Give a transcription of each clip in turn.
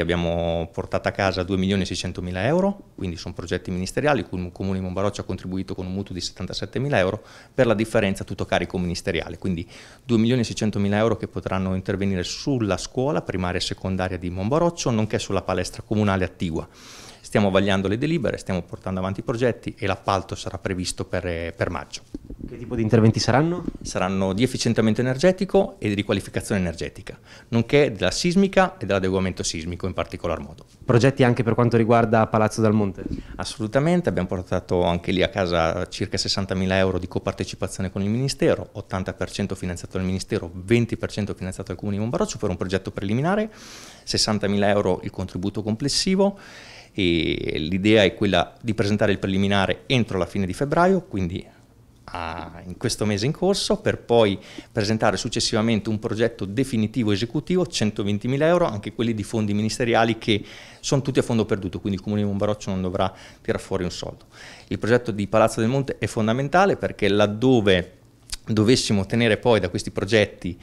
Abbiamo portato a casa 2 milioni e 600 mila euro, quindi sono progetti ministeriali, il Comune di Monbaroccio ha contribuito con un mutuo di 77 mila euro, per la differenza tutto carico ministeriale, quindi 2 milioni e 600 mila euro che potranno intervenire sulla scuola primaria e secondaria di Monbaroccio, nonché sulla palestra comunale attigua. Stiamo vagliando le delibere, stiamo portando avanti i progetti e l'appalto sarà previsto per, eh, per maggio. Che tipo di interventi saranno? Saranno di efficientamento energetico e di riqualificazione energetica, nonché della sismica e dell'adeguamento sismico in particolar modo. Progetti anche per quanto riguarda Palazzo dal Monte? Assolutamente, abbiamo portato anche lì a casa circa 60.000 euro di copartecipazione con il Ministero, 80% finanziato dal Ministero, 20% finanziato dal Comune di Monbaroccio per un progetto preliminare, 60.000 euro il contributo complessivo e l'idea è quella di presentare il preliminare entro la fine di febbraio, quindi a, in questo mese in corso per poi presentare successivamente un progetto definitivo esecutivo, 120.000 euro, anche quelli di fondi ministeriali che sono tutti a fondo perduto, quindi il Comune di Monbaroccio non dovrà tirare fuori un soldo. Il progetto di Palazzo del Monte è fondamentale perché laddove dovessimo ottenere poi da questi progetti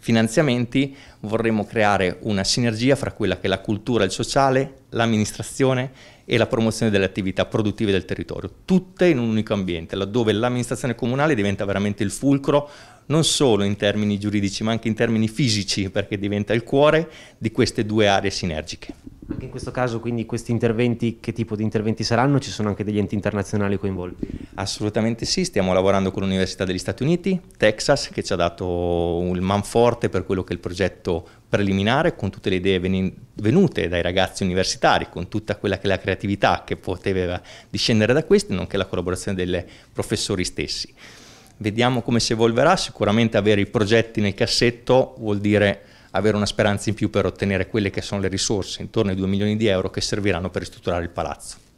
finanziamenti vorremmo creare una sinergia fra quella che è la cultura, il sociale, l'amministrazione e la promozione delle attività produttive del territorio, tutte in un unico ambiente, laddove l'amministrazione comunale diventa veramente il fulcro non solo in termini giuridici ma anche in termini fisici perché diventa il cuore di queste due aree sinergiche. Anche in questo caso, quindi, questi interventi, che tipo di interventi saranno? Ci sono anche degli enti internazionali coinvolti? Assolutamente sì, stiamo lavorando con l'Università degli Stati Uniti, Texas, che ci ha dato il manforte per quello che è il progetto preliminare, con tutte le idee venute dai ragazzi universitari, con tutta quella che è la creatività che poteva discendere da questi, nonché la collaborazione dei professori stessi. Vediamo come si evolverà, sicuramente avere i progetti nel cassetto vuol dire avere una speranza in più per ottenere quelle che sono le risorse, intorno ai 2 milioni di euro, che serviranno per ristrutturare il palazzo.